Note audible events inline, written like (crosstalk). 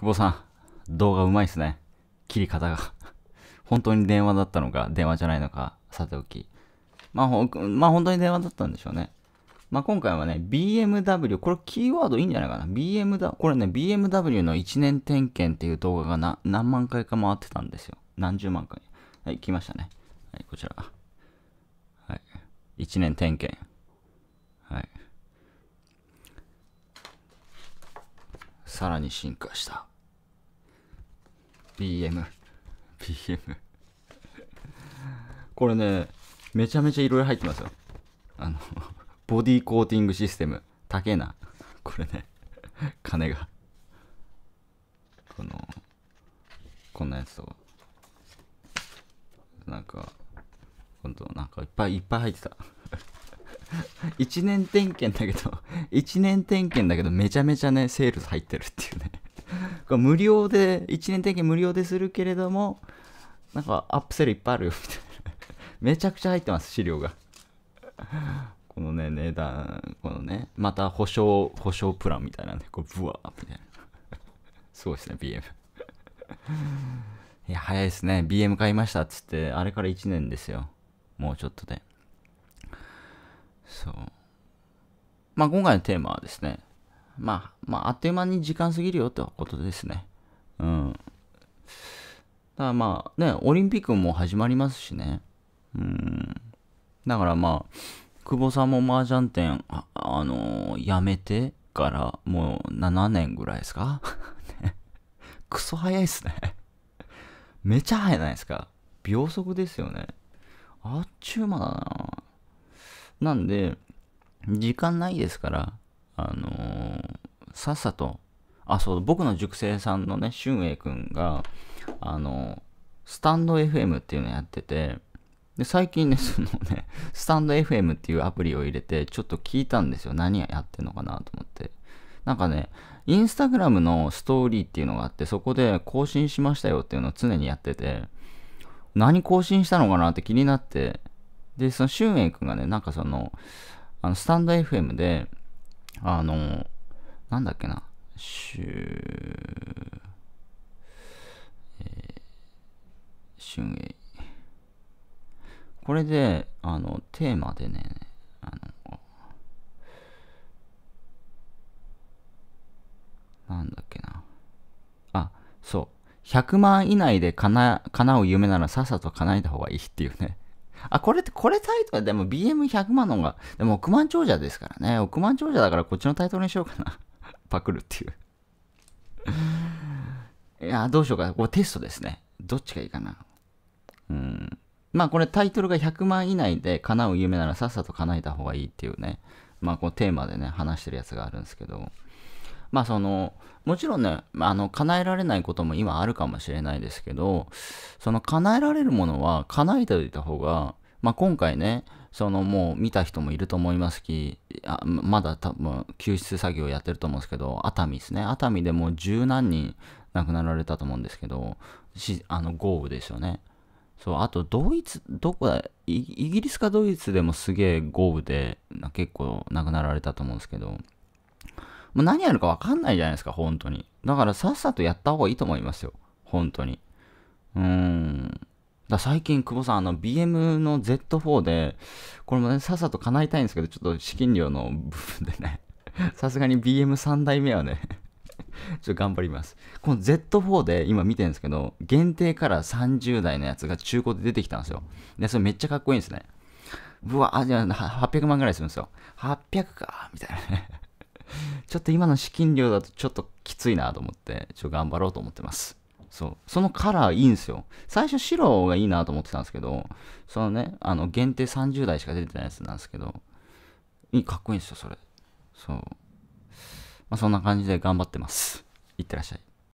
久保さん、動画うまいっすね。切り方が本当に電話だったのか、電話じゃないのか、さておき。まあ、ほまあ、本当に電話だったんでしょうね。まあ、今回はね、BMW、これキーワードいいんじゃないかな。BMW、これね、BMW の1年点検っていう動画がな何万回か回ってたんですよ。何十万回。はい、来ましたね。はい、こちら。はい。1年点検。はい。さらに進化した。PM。PM これね、めちゃめちゃいろいろ入ってますよ。あの、ボディコーティングシステム。竹な。これね、金が。この、こんなやつとか。なんか、今度なんかいっぱいいっぱい入ってた。1 (laughs) 年点検だけど、1年点検だけどめちゃめちゃね、セールス入ってるっていうね無料で、1年点検無料でするけれども、なんかアップセルいっぱいあるよ、みたいな。(laughs) めちゃくちゃ入ってます、資料が。このね、値段、このね、また保証、保証プランみたいなねこう、ブワーみたいな。すごいですね、BM。いや、早いですね。BM 買いましたっつって、あれから1年ですよ。もうちょっとで。そう。まあ、今回のテーマはですね、まあ、まあ、あっという間に時間過ぎるよってことですね。うん。ただまあ、ね、オリンピックも始まりますしね。うん。だからまあ、久保さんも麻雀店、あ、あのー、めてからもう7年ぐらいですかね、クソ早いっすねめちゃ早いじゃないですか。秒速ですよね。あっちゅう間だな。なんで、時間ないですから、あのー、さっさと、あ、そう、僕の塾生さんのね、俊英くんが、あのー、スタンド FM っていうのやってて、で、最近ね、(laughs) そのね、スタンド FM っていうアプリを入れて、ちょっと聞いたんですよ。何やってんのかなと思って。なんかね、インスタグラムのストーリーっていうのがあって、そこで更新しましたよっていうのを常にやってて、何更新したのかなって気になって、で、その、俊英くん君がね、なんかその、あのスタンド FM で、あの、なんだっけな、ゅ、えー、春英。これで、あの、テーマでね、あの、なんだっけな。あ、そう。100万以内でな、叶う夢ならさっさと叶えた方がいいっていうね。あ、これって、これタイトル、でも BM100 万の方が、でも億万長者ですからね。億万長者だからこっちのタイトルにしようかな。(laughs) パクるっていう。(laughs) いや、どうしようか。これテストですね。どっちがいいかな。うん。まあこれタイトルが100万以内で叶う夢ならさっさと叶えた方がいいっていうね。まあこうテーマでね、話してるやつがあるんですけど。まあその、もちろんね、あの、叶えられないことも今あるかもしれないですけど、その叶えられるものは叶えておいた方が、まあ今回ね、そのもう見た人もいると思いますし、あまだ多分救出作業やってると思うんですけど、熱海ですね。熱海でもう十何人亡くなられたと思うんですけど、しあの豪雨ですよね。そう、あとドイツ、どこだ、イギリスかドイツでもすげえ豪雨で結構亡くなられたと思うんですけど、もう何やるかわかんないじゃないですか、本当に。だからさっさとやった方がいいと思いますよ。本当に。うーん。だ最近、久保さん、あの、BM の Z4 で、これもね、さっさと叶えたいんですけど、ちょっと資金量の部分でね、(laughs) さすがに BM3 代目はね (laughs) ちょっと頑張ります。この Z4 で今見てるんですけど、限定から30代のやつが中古で出てきたんですよ。で、それめっちゃかっこいいんですね。うわ、あ、じゃあ800万ぐらいするんですよ。800か、みたいなね (laughs) ちょっと今の資金量だとちょっときついなと思って、ちょっと頑張ろうと思ってます。そう。そのカラーいいんですよ。最初白がいいなと思ってたんですけど、そのね、あの、限定30台しか出てないやつなんですけど、いい、かっこいいんですよ、それ。そう。まあ、そんな感じで頑張ってます。いってらっしゃい。